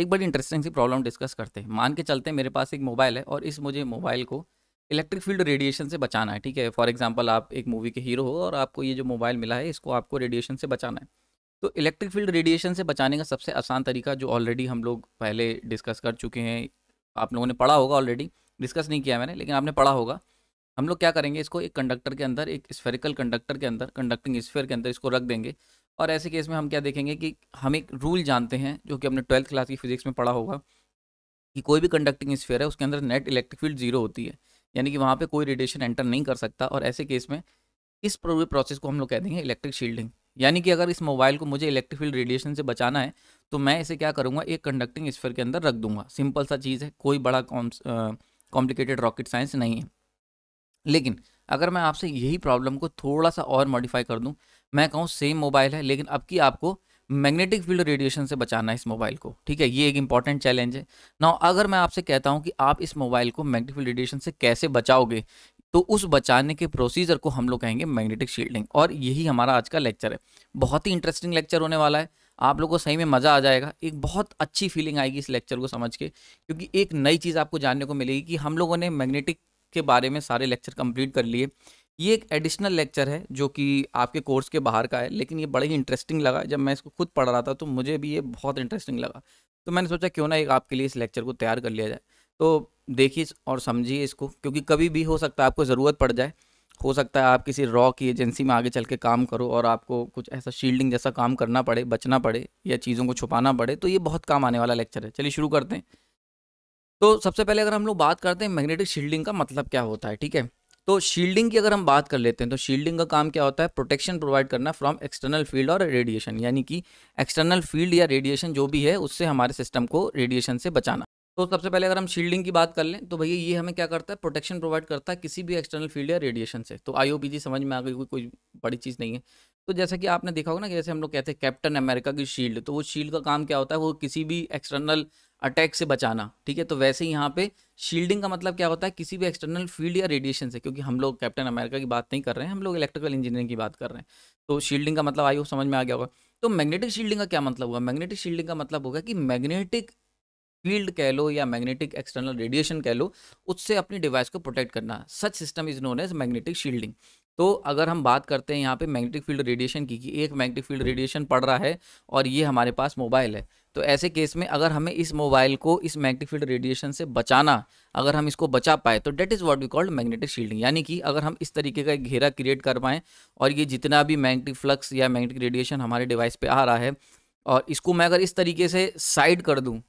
एक बड़ी इंटरेस्टिंग सी problem discuss करते हैं मान के चलते हैं मेरे पास एक मोबाइल है और इस मुझे मोबाइल को इलेक्ट्रिक फील्ड रेडिएशन से बचाना है ठीक है फॉर एग्जाम्पल आप एक मूवी के हीरो हो और आपको ये जो मोबाइल मिला है इसको आपको रेडिएशन से बचाना है तो इलेक्ट्रिक फील्ड रेडिएशन से बचाने का सबसे आसान तरीका जो ऑलरेडी हम लोग पहले डिस्कस कर चुके हैं आप लोगों ने पढ़ा होगा ऑलरेडी डिस्कस नहीं किया मैंने लेकिन आपने पढ़ा होगा हम लोग क्या करेंगे इसको एक कंडक्टर के अंदर एक स्फेरिकल कंडक्टर के अंदर कंडक्टिंग स्फेयर के अंदर इसको रख देंगे और ऐसे केस में हम क्या देखेंगे कि हम एक रूल जानते हैं जो कि हमने ट्वेल्थ क्लास की फिजिक्स में पढ़ा होगा कि कोई भी कंडक्टिंग स्फेयर है उसके अंदर नेट इलेक्ट्रिक फील्ड जीरो होती है यानी कि वहाँ पर कोई रेडिएशन एंटर नहीं कर सकता और ऐसे केस में इस पूरे प्रोसेस को हम लोग कह देंगे इलेक्ट्रिक शील्डिंग यानी कि अगर इस मोबाइल को मुझे इलेक्ट्रिक फील्ड रेडिएशन से बचाना है तो मैं इसे क्या करूँगा एक कंडक्टिंग स्फेयर के अंदर रख दूंगा सिंपल सा चीज़ है कोई बड़ा कॉम्प्लिकेटेड रॉकेट साइंस नहीं है लेकिन अगर मैं आपसे यही प्रॉब्लम को थोड़ा सा और मॉडिफाई कर दूँ मैं कहूँ सेम मोबाइल है लेकिन अब की आपको मैग्नेटिक फील्ड रेडिएशन से बचाना है इस मोबाइल को ठीक है ये एक इंपॉर्टेंट चैलेंज है ना अगर मैं आपसे कहता हूँ कि आप इस मोबाइल को मैग्नेटिक फील्ड रेडिएशन से कैसे बचाओगे तो उस बचाने के प्रोसीजर को हम लोग कहेंगे मैग्नेटिक शील्डिंग और यही हमारा आज का लेक्चर है बहुत ही इंटरेस्टिंग लेक्चर होने वाला है आप लोगों को सही में मज़ा आ जाएगा एक बहुत अच्छी फीलिंग आएगी इस लेक्चर को समझ के क्योंकि एक नई चीज़ आपको जानने को मिलेगी कि हम लोगों ने मैग्नेटिक के बारे में सारे लेक्चर कंप्लीट कर लिए ये एक एडिशनल लेक्चर है जो कि आपके कोर्स के बाहर का है लेकिन ये बड़ा ही इंटरेस्टिंग लगा जब मैं इसको खुद पढ़ रहा था तो मुझे भी ये बहुत इंटरेस्टिंग लगा तो मैंने सोचा क्यों ना एक आपके लिए इस लेक्चर को तैयार कर लिया जाए तो देखिए और समझिए इसको क्योंकि कभी भी हो सकता है आपको ज़रूरत पड़ जाए हो सकता है आप किसी रॉ की एजेंसी में आगे चल के काम करो और आपको कुछ ऐसा शील्डिंग जैसा काम करना पड़े बचना पड़े या चीज़ों को छुपाना पड़े तो ये बहुत काम आने वाला लेक्चर है चलिए शुरू करते हैं तो सबसे पहले अगर हम लोग बात करते हैं मैग्नेटिक शील्डिंग का मतलब क्या होता है ठीक है तो शील्डिंग की अगर हम बात कर लेते हैं तो शील्डिंग का काम क्या होता है प्रोटेक्शन प्रोवाइड करना फ्रॉम एक्सटर्नल फील्ड और रेडिएशन यानी कि एक्सटर्नल फील्ड या रेडिएशन जो भी है उससे हमारे सिस्टम को रेडिएशन से बचाना तो सबसे पहले अगर हम शील्डिंग की बात कर लें तो भैया ये हमें क्या करता है प्रोटेक्शन प्रोवाइड करता है किसी भी एक्सटर्नल फील्ड या रेडिएशन से तो आईओपीजी समझ में आ गई कोई कोई बड़ी चीज़ नहीं है तो जैसा कि आपने देखा होगा ना कि जैसे हम लोग कहते हैं कैप्टन अमेरिका की शील्ड तो वो शील्ड का काम क्या होता है वो किसी भी एक्सटर्नल अटैक से बचाना ठीक है तो वैसे ही यहाँ पे शील्डिंग का मतलब क्या होता है किसी भी एक्सटर्नल फील्ड या रेडिएशन से क्योंकि हम लोग कैप्टन अमेरिका की बात नहीं कर रहे हैं हम लोग इलेक्ट्रिकल इंजीनियरिंग की बात कर रहे हैं तो शील्डिंग का मतलब आई हो समझ में आ गया होगा तो मैग्नेटिक शील्डिंग का क्या मतलब हुआ मैग्नेटिक शील्डिंग का मतलब होगा कि मैग्नेटिक फील्ड कह लो या मैग्नेटिक एक्सटर्नल रेडिएशन कह लो उससे अपनी डिवाइस को प्रोटेक्ट करना such system is known as magnetic shielding तो अगर हम बात करते हैं यहाँ पे मैग्नेटिक फील्ड रेडिएशन की कि एक मैग्नेटिक फील्ड रेडिएशन पड़ रहा है और ये हमारे पास मोबाइल है तो ऐसे केस में अगर हमें इस मोबाइल को इस मैग्नेटिक फील्ड रेडिएशन से बचाना अगर हम इसको बचा पाए तो that is what we called magnetic shielding यानी कि अगर हम इस तरीके का घेरा क्रिएट कर पाएँ और ये जितना भी मैग्नेटिक फ्लक्स या मैग्नेटिक रेडिएशन हमारे डिवाइस पर आ रहा है और इसको मैं अगर इस तरीके से साइड कर दूँ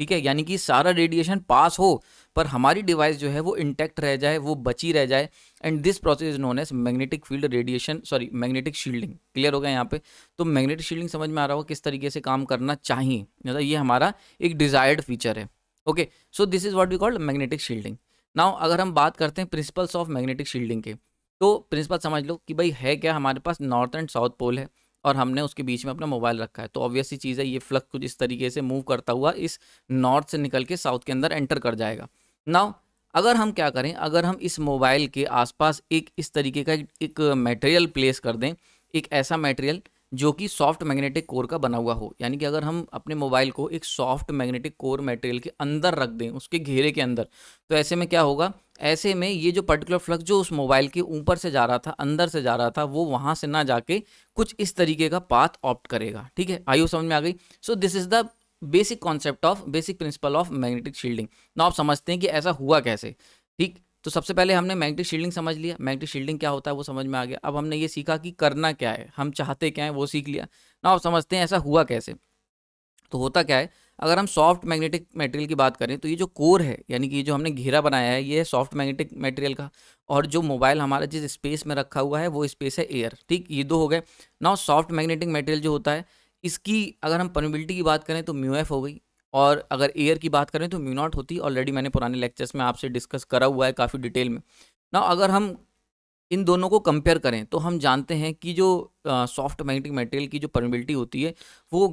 ठीक है यानी कि सारा रेडिएशन पास हो पर हमारी डिवाइस जो है वो इंटैक्ट रह जाए वो बची रह जाए and this process is known as magnetic field radiation sorry magnetic shielding clear हो गया यहाँ पे तो मैग्नेटिक शील्डिंग समझ में आ रहा हो किस तरीके से काम करना चाहिए मतलब ये हमारा एक डिजायर्ड फीचर है okay so this is what we called magnetic shielding now अगर हम बात करते हैं प्रिंसिपल्स ऑफ मैग्नेटिक शील्डिंग के तो प्रिंसिपल समझ लो कि भाई है क्या हमारे पास नॉर्थ एंड साउथ पोल है और हमने उसके बीच में अपना मोबाइल रखा है तो ऑब्वियसली चीज़ है ये फ्लक्स कुछ इस तरीके से मूव करता हुआ इस नॉर्थ से निकल के साउथ के अंदर एंटर कर जाएगा नाउ अगर हम क्या करें अगर हम इस मोबाइल के आसपास एक इस तरीके का एक मटेरियल प्लेस कर दें एक ऐसा मटेरियल जो कि सॉफ्ट मैग्नेटिक कोर का बना हुआ हो यानी कि अगर हम अपने मोबाइल को एक सॉफ्ट मैग्नेटिक कोर मटेरियल के अंदर रख दें उसके घेरे के अंदर तो ऐसे में क्या होगा ऐसे में ये जो पर्टिकुलर फ्लक्स जो उस मोबाइल के ऊपर से जा रहा था अंदर से जा रहा था वो वहाँ से ना जाके कुछ इस तरीके का पाथ ऑप्ट करेगा ठीक है आयु समझ में आ गई so this is the basic concept of basic principle of magnetic shielding ना आप समझते हैं कि ऐसा हुआ कैसे ठीक तो सबसे पहले हमने मैग्नेटिक शील्डिंग समझ लिया मैग्नेटिक शील्डिंग क्या होता है वो समझ में आ गया अब हमने ये सीखा कि करना क्या है हम चाहते क्या है वो सीख लिया ना आप समझते हैं ऐसा हुआ कैसे तो होता क्या है अगर हम सॉफ्ट मैग्नेटिक मटेरियल की बात करें तो ये जो कोर है यानी कि जो हमने घेरा बनाया है ये है सॉफ्ट मैग्नेटिक मटेरियल का और जो मोबाइल हमारा जिस स्पेस में रखा हुआ है वो स्पेस है एयर ठीक ये दो हो गए नाउ सॉफ्ट मैग्नेटिक मटेरियल जो होता है इसकी अगर हम परमिबिलिटी की बात करें तो म्यू एफ हो गई और अगर एयर की बात करें तो म्यू नॉट होती ऑलरेडी मैंने पुराने लेक्चर्स में आपसे डिस्कस करा हुआ है काफ़ी डिटेल में ना अगर हम इन दोनों को कंपेयर करें तो हम जानते हैं कि जो सॉफ्ट मैग्नेटिक मटेरियल की जो परमिबिलिटी होती है वो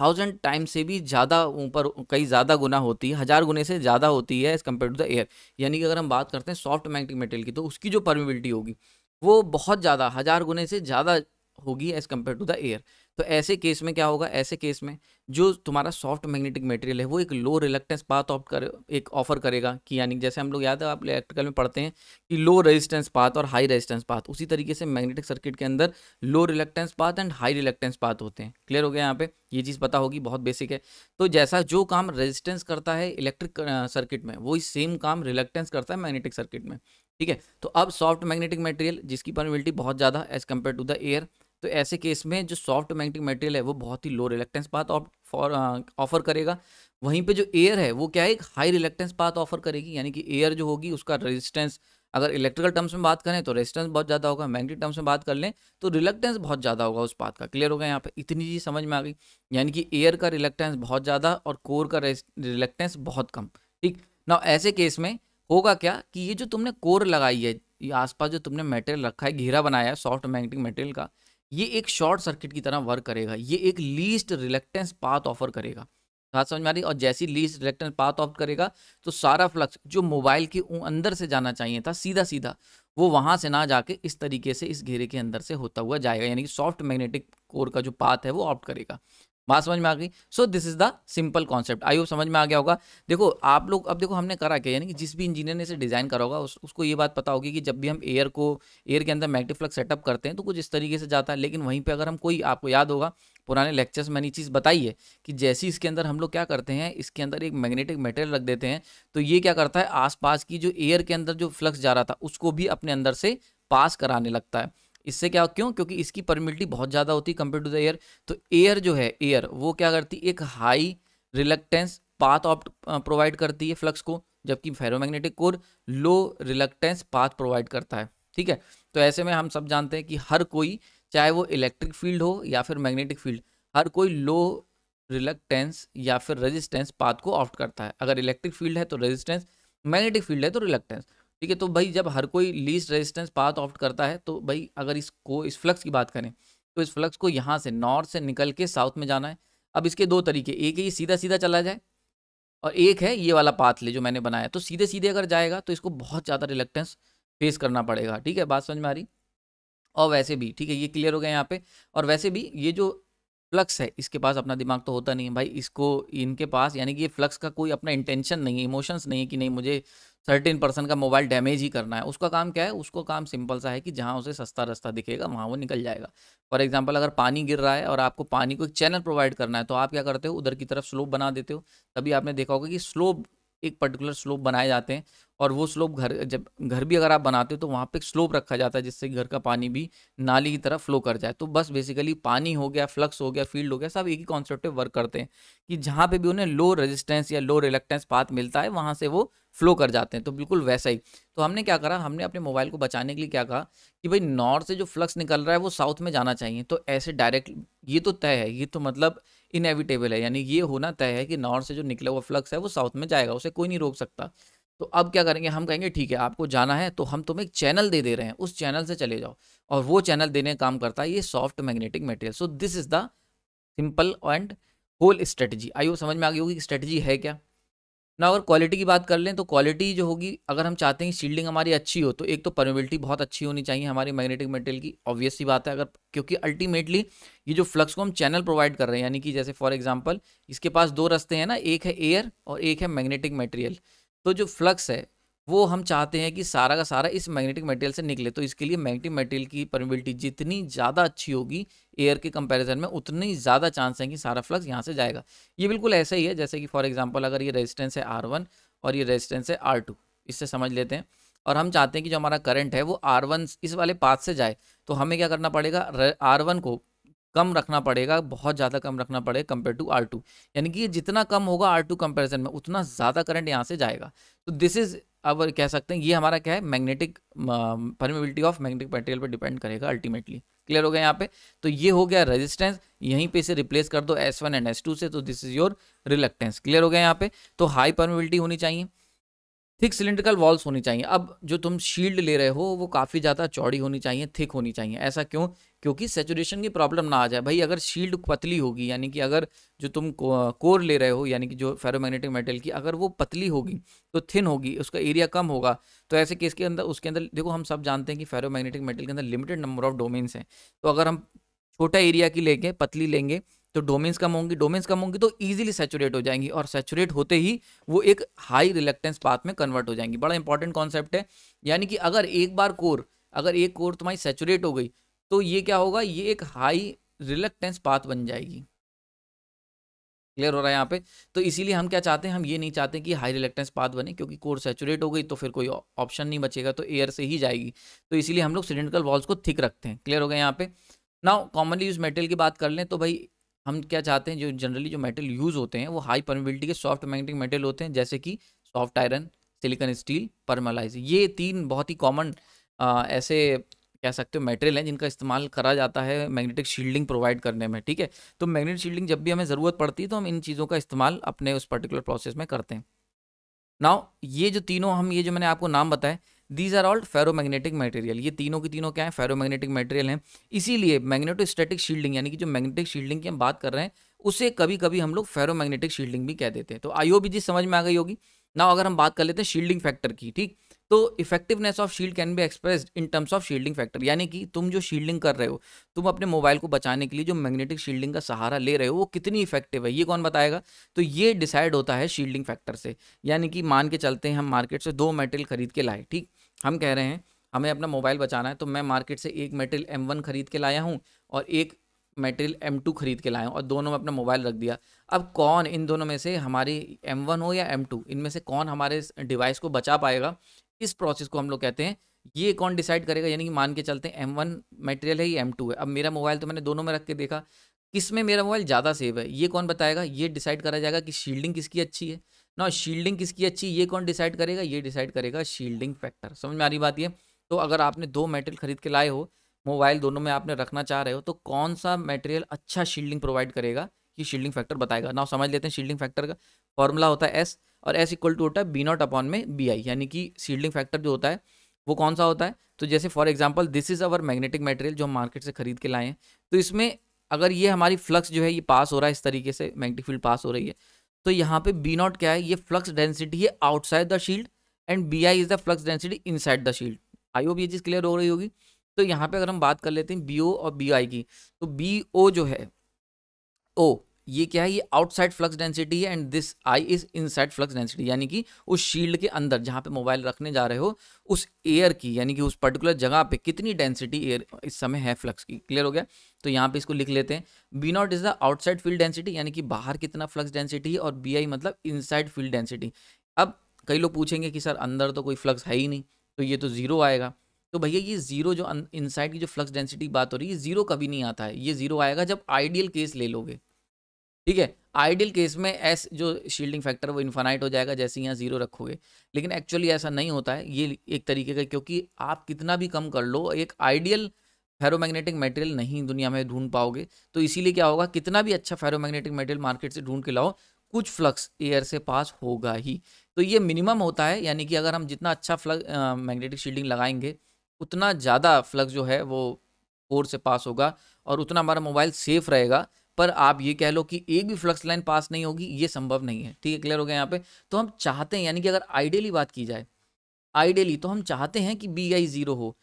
थाउजेंड टाइम से भी ज़्यादा ऊपर कई ज़्यादा गुना होती है हज़ार गुने से ज़्यादा होती है as compare to the air यानी कि अगर हम बात करते हैं सॉफ्ट मैग्नेटिक मेटेरियल की तो उसकी जो परमिबिलिटी होगी वो बहुत ज़्यादा हज़ार गुने से ज़्यादा होगी as compare to the air तो ऐसे केस में क्या होगा ऐसे केस में जो तुम्हारा सॉफ्ट मैग्नेटिक मटेरियल है वो एक लो रिलेक्टेंस पाथ ऑफ कर एक ऑफर करेगा कि यानी जैसे हम लोग याद है आप इलेक्ट्रिकल में पढ़ते हैं कि लो रेजिस्टेंस पाथ और हाई रेजिस्टेंस पाथ उसी तरीके से मैग्नेटिक सर्किट के अंदर low reluctance path and high reluctance path होते हैं क्लियर हो गया यहाँ पे ये चीज़ पता होगी बहुत बेसिक है तो जैसा जो काम रेजिस्टेंस करता है इलेक्ट्रिक सर्किट में वही सेम काम रिलेक्टेंस करता है मैग्नेटिक सर्किट में ठीक है तो अब सॉफ्ट मैग्नेटिक मटेरियल जिसकी परमिबिलिटी बहुत ज़्यादा as compare to the air तो ऐसे केस में जो सॉफ्ट मैग्नेटिक मटेरियल है वो बहुत ही लो रिलेक्टेंस पाथ ऑफर करेगा वहीं पे जो एयर है वो क्या है एक हाई रिलेक्टेंस पाथ ऑफर करेगी यानी कि एयर जो होगी उसका रेजिस्टेंस अगर इलेक्ट्रिकल टर्म्स में बात करें तो रेजिस्टेंस बहुत ज़्यादा होगा मैग्नेटिक टर्म्स में बात कर लें तो रिलेक्टेंस बहुत ज़्यादा होगा उस पाथ का क्लियर होगा यहाँ पर इतनी चीज़ समझ में आ गई यानी कि एयर का रिलेक्टेंस बहुत ज़्यादा और कोर का रिलेक्टेंस बहुत कम ठीक ना ऐसे केस में होगा क्या कि ये जो तुमने कोर लगाई है ये आसपास जो तुमने मेटेरियल रखा है घेरा बनाया है सॉफ्ट मैग्नेटिक मटेरियल का ये एक शॉर्ट सर्किट की तरह वर्क करेगा ये एक लीस्ट रिलेक्टेंस पाथ ऑफर करेगा बात समझ में आ रही और जैसी लीस्ट रिलेक्टेंस पाथ ऑफ करेगा तो सारा फ्लक्स जो मोबाइल के अंदर से जाना चाहिए था सीधा सीधा वो वहाँ से ना जाके इस तरीके से इस घेरे के अंदर से होता हुआ जाएगा यानी कि सॉफ्ट मैग्नेटिक कोर का जो पाथ है वो ऑप्ट करेगा बात समझ में आ गई so this is the simple concept I hope समझ में आ गया होगा देखो आप लोग अब देखो हमने करा क्या यानी कि जिस भी इंजीनियर ने इसे डिजाइन करा होगा उस, उसको ये बात पता होगी कि जब भी हम एयर को एयर के अंदर मैग्नेटिक सेटअप करते हैं तो कुछ इस तरीके से जाता है लेकिन वहीं पर अगर हम कोई आपको याद होगा पुराने लेक्चर्स में ये चीज़ बताई है कि जैसे इसके अंदर हम लोग क्या करते हैं इसके अंदर एक मैग्नेटिक मटेरियल रख देते हैं तो ये क्या करता है आसपास की जो एयर के अंदर जो फ्लक्स जा रहा था उसको भी अपने अंदर से पास कराने लगता है इससे क्या क्यों क्योंकि इसकी परमिलिटी बहुत ज़्यादा होती है कंपेयर टू द एयर तो एयर जो है एयर वो क्या करती है एक high reluctance path opt provide करती है फ्लक्स को जबकि ferromagnetic core low reluctance path provide करता है ठीक है तो ऐसे में हम सब जानते हैं कि हर कोई चाहे वो इलेक्ट्रिक फील्ड हो या फिर मैग्नेटिक फील्ड हर कोई लो रिलक्टेंस या फिर रेजिस्टेंस पाथ को ऑप्ट करता है अगर इलेक्ट्रिक फील्ड है तो रेजिस्टेंस मैग्नेटिक फील्ड है तो रिलक्टेंस ठीक है तो भाई जब हर कोई लीस्ट रेजिस्टेंस पाथ ऑप्ट करता है तो भाई अगर इसको इस फ्लक्स की बात करें तो इस फ्लक्स को यहाँ से नॉर्थ से निकल के साउथ में जाना है अब इसके दो तरीके एक है ये सीधा सीधा चला जाए और एक है ये वाला पाथ ले जो मैंने बनाया तो सीधे सीधे अगर जाएगा तो इसको बहुत ज़्यादा रिलेक्टेंस फेस करना पड़ेगा ठीक है बात समझ में आ रही और वैसे भी ठीक है ये क्लियर हो गया यहाँ पे और वैसे भी ये जो फ्लक्स है इसके पास अपना दिमाग तो होता नहीं है भाई इसको इनके पास यानी कि ये फ्लक्स का कोई अपना इंटेंशन नहीं है इमोशंस नहीं है कि नहीं मुझे सर्टेन पर्सन का मोबाइल डैमेज ही करना है उसका काम क्या है उसको काम सिंपल सा है कि जहाँ उसे सस्ता रास्ता दिखेगा वहाँ वो निकल जाएगा फॉर एग्जाम्पल अगर पानी गिर रहा है और आपको पानी को एक चैनल प्रोवाइड करना है तो आप क्या करते हो उधर की तरफ स्लोप बना देते हो तभी आपने देखा होगा कि स्लोप एक पर्टिकुलर स्लोप बनाए जाते हैं और वो स्लोप घर जब घर भी अगर आप बनाते हो तो वहाँ पे एक स्लोप रखा जाता है जिससे घर का पानी भी नाली की तरफ फ्लो कर जाए तो बस बेसिकली पानी हो गया फ्लक्स हो गया फील्ड हो गया सब एक ही कॉन्सेप्ट वर्क करते हैं कि जहाँ पे भी उन्हें लो रेजिस्टेंस या लो रिलेक्टेंस पाथ मिलता है वहाँ से वो फ्लो कर जाते हैं तो बिल्कुल वैसा ही तो हमने क्या करा हमने अपने मोबाइल को बचाने के लिए क्या कहा कि भाई नॉर्थ से जो फ्लक्स निकल रहा है वो साउथ में जाना चाहिए तो ऐसे डायरेक्ट ये तो तय है ये तो मतलब इनएविटेबल है यानी ये होना तय है कि नॉर्थ से जो निकला हुआ फ्लक्स है वो साउथ में जाएगा उसे कोई नहीं रोक सकता तो अब क्या करेंगे हम कहेंगे ठीक है आपको जाना है तो हम तुम्हें एक चैनल दे दे रहे हैं उस चैनल से चले जाओ और वो चैनल देने काम करता है ये soft magnetic material so this is the simple and whole strategy आइयो समझ में आ गई होगी स्ट्रेटजी है क्या ना अगर क्वालिटी की बात कर लें तो क्वालिटी जो होगी अगर हम चाहते हैं शील्डिंग हमारी अच्छी हो तो एक तो परमेबिलिटी बहुत अच्छी होनी चाहिए हमारी मैग्नेटिक मटेरियल की ऑब्वियस सी बात है अगर क्योंकि अल्टीमेटली ये जो फ्लक्स को हम चैनल प्रोवाइड कर रहे हैं यानी कि जैसे फॉर एग्जाम्पल इसके पास दो रस्ते हैं ना एक है एयर और एक है मैग्नेटिक मटेरियल तो जो फ्लक्स है वो हम चाहते हैं कि सारा का सारा इस मैग्नेटिक मटेरियल से निकले तो इसके लिए मैग्नेटिक मटेरियल की परमिबिलिटी जितनी ज़्यादा अच्छी होगी एयर के कंपैरिजन में उतनी ज़्यादा चांस हैं कि सारा फ्लक्स यहाँ से जाएगा ये बिल्कुल ऐसा ही है जैसे कि फॉर एग्जाम्पल अगर ये रेजिस्टेंस है आर वन और ये रेजिस्टेंस है आर टू इससे समझ लेते हैं और हम चाहते हैं कि जो हमारा करंट है वो आर वन इस वाले पाथ से जाए तो हमें क्या करना पड़ेगा आर वन को कम रखना पड़ेगा बहुत ज़्यादा कम रखना पड़ेगा कंपेयर टू आर टू यानी कि ये जितना कम होगा आर टू कंपेरिजन में उतना ज़्यादा करंट यहाँ से जाएगा तो दिस इज़ अब कह सकते हैं ये हमारा क्या है magnetic permeability of magnetic material पर डिपेंड करेगा अल्टीमेटली क्लियर हो गया यहाँ पे तो ये हो गया रेजिस्टेंस यहीं पे इसे रिप्लेस कर दो S one and S two से तो this is your reluctance clear हो गया यहाँ पे तो हाई परमेबिलिटी होनी चाहिए थिक सिलेंड्रिकल वॉल्स होनी चाहिए अब जो तुम शील्ड ले रहे हो वो काफ़ी ज़्यादा चौड़ी होनी चाहिए थिक होनी चाहिए ऐसा क्यों क्योंकि सेचुरेशन की प्रॉब्लम ना आ जाए भाई अगर शील्ड पतली होगी यानी कि अगर जो तुम कोर ले रहे हो यानी कि जो फेरोमैग्नेटिक मेटल की अगर वो पतली होगी तो थिन होगी उसका एरिया कम होगा तो ऐसे केस के अंदर उसके अंदर देखो हम सब जानते हैं कि फेरोमैग्नेटिक मेटल के अंदर लिमिटेड नंबर ऑफ डोमेन्स हैं तो अगर हम छोटा एरिया की लेंगे पतली लेंगे तो डोमेन्स कम होंगी डोमेन्स कम होंगी तो ईजिली सेचुरेट हो जाएंगी और सेचुरेट होते ही वो एक हाई रिलेक्टेंस पाथ में कन्वर्ट हो जाएंगी बड़ा इंपॉर्टेंट कॉन्सेप्ट है यानी कि अगर एक बार कोर अगर एक कोर तुम्हारी सेचुरेट हो गई तो ये क्या होगा ये एक हाई रिलेक्टेंस पाथ बन जाएगी क्लियर हो रहा है यहाँ पे तो इसीलिए हम क्या चाहते हैं हम ये नहीं चाहते कि हाई रिलेक्टेंस पाथ बने क्योंकि कोर सेचुरेट हो गई तो फिर कोई ऑप्शन नहीं बचेगा तो एयर से ही जाएगी तो इसीलिए हम लोग सिलेंड्रिकल वॉल्स को थिक रखते हैं क्लियर हो गया यहाँ पे नाउ कॉमनली यूज मेटेरियल की बात कर लें तो भाई हम क्या चाहते हैं जो जनरली जो मेटल यूज़ होते हैं वो हाई परमेबिलिटी के सॉफ्ट मैग्नेटिक मेटल होते हैं जैसे कि soft iron silicon steel permalloy ये तीन बहुत ही कॉमन ऐसे कह सकते हो मेटेरियल हैं जिनका इस्तेमाल करा जाता है मैग्नेटिक शील्डिंग प्रोवाइड करने में ठीक है तो मैग्नेटिक शील्डिंग जब भी हमें ज़रूरत पड़ती है तो हम इन चीज़ों का इस्तेमाल अपने उस पर्टिकुलर प्रोसेस में करते हैं नाउ ये जो तीनों हम ये जो मैंने आपको नाम बताए these are all ferromagnetic material ये तीनों की तीनों क्या है फेरोमैग्नेटिक मटेरियल हैं इसीलिए मैग्नेटोस्टैटिक शील्डिंग यानी कि जो मैग्नेटिक शील्डिंग की हम बात कर रहे हैं उसे कभी कभी हम लोग फेरोमैग्नेटिक शील्डिंग भी कह देते हैं तो आईओ भी जी समझ में आ गई होगी ना अगर हम बात कर लेते हैं शील्डिंग फैक्टर की ठीक तो effectiveness of shield can be express in terms of shielding factor यानी कि तुम जो शील्डिंग कर रहे हो तुम अपने मोबाइल को बचाने के लिए जो मैग्नेटिक शील्डिंग का सहारा ले रहे हो वो कितनी इफेक्टिव है ये कौन बताएगा तो ये डिसाइड होता है शील्डिंग फैक्टर से यानी कि मान के चलते हैं हम मार्केट से दो मेटेरियल खरीद के लाए ठीक हम कह रहे हैं हमें अपना मोबाइल बचाना है तो मैं मार्केट से एक मेटेरियल एम वन खरीद के लाया हूँ और एक मेटेरियल एम टू खरीद के लाया हूँ और दोनों में अपना मोबाइल रख दिया अब कौन इन दोनों में से हमारी एम वन हो या एम टू इनमें से कौन हमारे डिवाइस को बचा पाएगा इस प्रोसेस को हम लोग कहते हैं ये कौन डिसाइड करेगा यानी कि मान के चलते हैं एम वन मेटेरियल है ये एम टू है अब मेरा मोबाइल तो मैंने दोनों में रख के देखा किस में मेरा मोबाइल ज़्यादा सेव है ये कौन बताएगा ये डिसाइड करा जाएगा कि शील्डिंग किसकी अच्छी है ना शील्डिंग किसकी अच्छी ये कौन डिसाइड करेगा ये डिसाइड करेगा शील्डिंग फैक्टर समझ में आ रही बात ये तो अगर आपने दो मेटेरियल खरीद के लाए हो मोबाइल दोनों में आपने रखना चाह रहे हो तो कौन सा मटेरियल अच्छा शील्डिंग प्रोवाइड करेगा ये शील्डिंग फैक्टर बताएगा ना समझ लेते हैं शील्डिंग फैक्टर का फॉर्मूला होता है एस और एस इक्वल टू होता है बी नॉट अपॉन में बी आई यानी कि शील्डिंग फैक्टर जो होता है वो कौन सा होता है तो जैसे for example this is our magnetic material जो हम मार्केट से खरीद के लाए हैं तो इसमें अगर ये हमारी फ्लक्स जो है ये पास हो रहा है इस तरीके से मैग्नेटिक फील्ड पास हो रही है तो यहाँ पे बी नॉट क्या है ये फ्लक्स डेंसिटी है outside the shield and B I is the flux density inside the shield I hope ये चीज़ क्लियर हो रही होगी तो यहाँ पे अगर हम बात कर लेते हैं बी ओ और बी आई की तो बी ओ जो है ओ ये क्या है ये आउटसाइड फ्लक्स डेंसिटी है and this I is inside flux density यानी कि उस शील्ड के अंदर जहाँ पे मोबाइल रखने जा रहे हो उस एयर की यानी कि उस पर्टिकुलर जगह पे कितनी डेंसिटी एयर इस समय है फ्लक्स की क्लियर हो गया तो यहाँ पे इसको लिख लेते हैं B naught is the outside field density यानी कि बाहर कितना फ्लक्स डेंसिटी है और बी आई मतलब इनसाइड फील्ड डेंसिटी अब कई लोग पूछेंगे कि सर अंदर तो कोई फ्लक्स है ही नहीं तो ये तो ज़ीरो आएगा तो भैया ये जीरो जो इनसाइड की जो फ्लक्स डेंसिटी बात हो रही है जीरो कभी नहीं आता है ये जीरो आएगा जब आइडियल केस ले लोगे ठीक है आइडियल केस में एस जो शील्डिंग फैक्टर वो इन्फानाइट हो जाएगा जैसे यहाँ जीरो रखोगे लेकिन एक्चुअली ऐसा नहीं होता है ये एक तरीके का क्योंकि आप कितना भी कम कर लो एक आइडियल फेरोमैग्नेटिक मटेरियल नहीं दुनिया में ढूंढ पाओगे तो इसीलिए क्या होगा कितना भी अच्छा फेरोमैग्नेटिक मटेरियल मार्केट से ढूंढ के लाओ कुछ फ्लक्स एयर से पास होगा ही तो ये मिनिमम होता है यानी कि अगर हम जितना अच्छा फ्लक्स मैग्नेटिक शील्डिंग लगाएंगे उतना ज़्यादा फ्लक्स जो है वो कोर से पास होगा और उतना हमारा मोबाइल सेफ रहेगा पर आप ये कह लो कि एक भी फ्लक्स लाइन पास नहीं होगी ये संभव नहीं है ठीक है क्लियर हो गया यहाँ पे तो हम चाहते हैं यानी कि अगर आइडियली बात की जाए आइडियली तो हम चाहते हैं कि बी आई ज़ीरो हो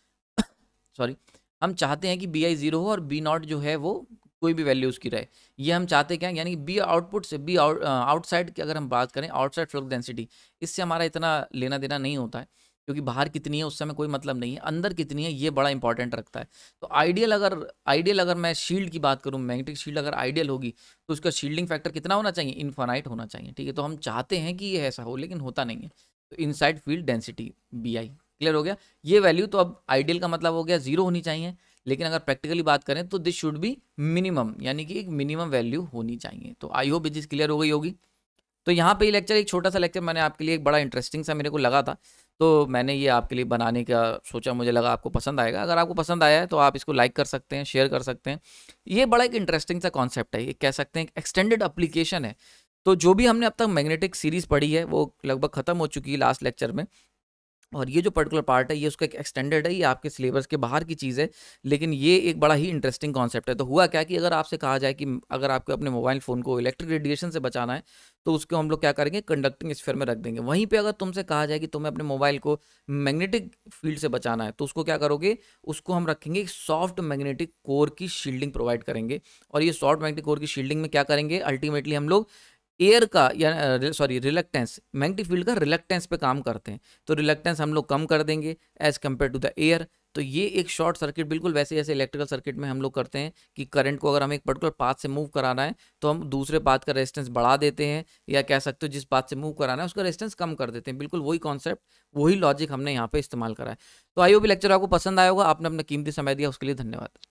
सॉरी हम चाहते हैं कि बी आई ज़ीरो हो और बी नॉट जो है वो कोई भी वैल्यू उसकी रहे ये हम चाहते क्या यानी कि बी आउटपुट से बी आउटसाइड uh, की अगर हम बात करें आउटसाइड फ्लक्स डेंसिटी इससे हमारा इतना लेना देना नहीं होता है क्योंकि बाहर कितनी है उस समय कोई मतलब नहीं है अंदर कितनी है ये बड़ा इंपॉर्टेंट रखता है तो आइडियल अगर आइडियल अगर मैं शील्ड की बात करूँ मैग्नेटिक शील्ड अगर आइडियल होगी तो उसका शील्डिंग फैक्टर कितना होना चाहिए इन्फानाइट होना चाहिए ठीक है तो हम चाहते हैं कि ये ऐसा हो लेकिन होता नहीं है तो inside field density B clear हो गया ये वैल्यू तो अब आइडियल का मतलब हो गया जीरो होनी चाहिए लेकिन अगर प्रैक्टिकली बात करें तो दिस शुड बी मिनिमम यानी कि एक मिनिमम वैल्यू होनी चाहिए तो आई होप दिस क्लियर हो गई होगी तो यहाँ पे ये लेक्चर एक छोटा सा लेक्चर मैंने आपके लिए एक बड़ा इंटरेस्टिंग सा मेरे को लगा था तो मैंने ये आपके लिए बनाने का सोचा मुझे लगा आपको पसंद आएगा अगर आपको पसंद आया है तो आप इसको लाइक कर सकते हैं शेयर कर सकते हैं ये बड़ा एक इंटरेस्टिंग सा कॉन्सेप्ट है ये कह सकते हैं एक एक्सटेंडेड अप्लीकेशन है तो जो भी हमने अब तक मैग्नेटिक सीरीज़ पढ़ी है वो लगभग ख़त्म हो चुकी है लास्ट लेक्चर में और ये जो पर्टिकुलर पार्ट है ये उसका एक एक्सटेंडेड है ये आपके सिलेबस के बाहर की चीज़ है लेकिन ये एक बड़ा ही इंटरेस्टिंग कॉन्सेप्ट है तो हुआ क्या कि अगर आपसे कहा जाए कि अगर आपको अपने मोबाइल फ़ोन को इलेक्ट्रिक रेडिएशन से बचाना है तो उसको हम लोग क्या करेंगे कंडक्टिंग स्फेयर में रख देंगे वहीं पर अगर तुमसे कहा जाए कि तुम्हें अपने मोबाइल को मैग्नेटिक फील्ड से बचाना है तो उसको क्या करोगे उसको हम रखेंगे सॉफ्ट मैग्नेटिक कोर की शील्डिंग प्रोवाइड करेंगे और ये सॉफ्ट मैग्नेटिक कोर की शील्डिंग में क्या करेंगे अल्टीमेटली हम लोग एयर का या सॉरी रिलेक्टेंस मैग्नेटिक फील्ड का रिलेक्टेंस पे काम करते हैं तो रिलेक्टेंस हम लोग कम कर देंगे as compare to the air तो ये एक शॉर्ट सर्किट बिल्कुल वैसे जैसे इलेक्ट्रिकल सर्किट में हम लोग करते हैं कि करंट को अगर हम एक पर्टिकुलर पाथ से मूव कराना है तो हम दूसरे पाथ का रेजिस्टेंस बढ़ा देते हैं या कह सकते हो जिस पाथ से मूव कराना है उसका रेजिस्टेंस कम कर देते हैं बिल्कुल वही कॉन्सेप्ट वही लॉजिक हमने यहाँ पे इस्तेमाल करा है तो आई होप लेक्चर आपको पसंद आएगा आपने अपना कीमती समय दिया उसके लिए धन्यवाद